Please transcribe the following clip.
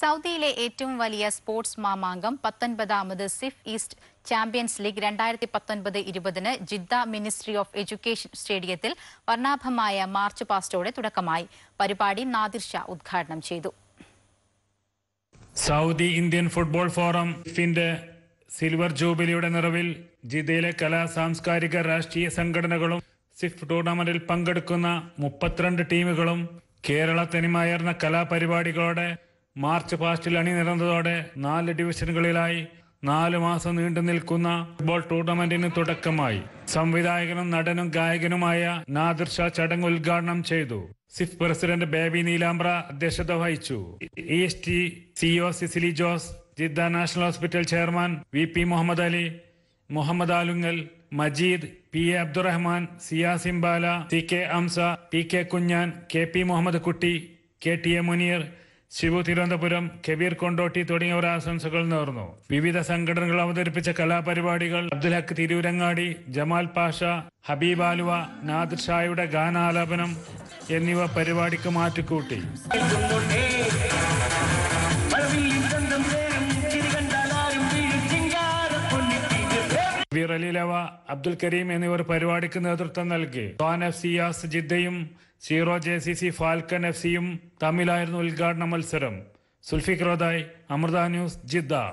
സൗദിയിലെ ഏറ്റവും വലിയ സ്പോർട്സ് മാമാങ്കം പത്തൊൻപതാമത് സിഫ് ഈസ്റ്റ് ചാമ്പ്യൻസ് ലീഗ് രണ്ടായിരത്തി പത്തൊൻപത് ഇരുപതിന് ജിദ്ദ മിനിസ്ട്രി ഓഫ് എഡ്യൂക്കേഷൻ സ്റ്റേഡിയത്തിൽ വർണ്ണാഭമായ മാർച്ച് പാസ്റ്റോടെ തുടക്കമായി പരിപാടി നാദിർ ഷാ ഉദ്ഘാടനം ചെയ്തു സൗദി ഇന്ത്യൻ ഫുട്ബോൾ ഫോറം ഫിന്റെ സിൽവർ ജൂബിലിയുടെ നിറവിൽ ജിദ്ദയിലെ കലാ സാംസ്കാരിക രാഷ്ട്രീയ സംഘടനകളും സിഫ് ടൂർണമെന്റിൽ പങ്കെടുക്കുന്ന മുപ്പത്തിരണ്ട് ടീമുകളും കേരള തനിമയർന്ന കലാപരിപാടികളോടെ മാർച്ച് പാസ്റ്റിൽ അണിനിരന്നതോടെ നാല് ഡിവിഷനുകളിലായി നാലു മാസം നീണ്ടു നിൽക്കുന്ന ഫുട്ബോൾ ടൂർണമെന്റിന് തുടക്കമായി സംവിധായകനും നടനും ഗായകനുമായ നാദിർ ഷാ ചടങ്ങ് ഉദ്ഘാടനം ചെയ്തു സിഫ് പ്രസിഡന്റ് ബേബി നീലാംബ്ര അധ്യക്ഷത വഹിച്ചു T C O Cicily Jose Jeddah National Hospital chairman V P Muhammad Ali Muhammad Alungal Majeed P A Abdurahman Siya Simbala C K Amsa P K Kunjan K P Muhammad Kutty K T A Muneer Shivu Thiruvananthapuram Kabeer Kondotty തുടങ്ങിയവർ ആശംസകൾ നേർന്നു വിവിധ സംഘടനകൾ അവതരിപ്പിച്ച കലാപരിപാടികൾ അബ്ദുൽ ഹക്ക് തിരൂരങ്ങാടി ജമാൽ പാഷ ഹബീബ് ആലുവ നാദ് ഷായുടെ ഗാനാലാപനം എന്നിവ പരിപാടിക്ക് മാറ്റിക്കൂട്ടി വി അബ്ദുൽ കരീം എന്നിവർ പരിപാടിക്ക് നേതൃത്വം നൽകി ഖാൻ എഫ് സിയാസ് ജിദ്ദയും zero J C C Falcon F സിയും തമ്മിലായിരുന്നു ഉദ്ഘാടന മത്സരം സുൽഫിഖ് റോദായ് അമൃത ന്യൂസ് ജിദ്ദ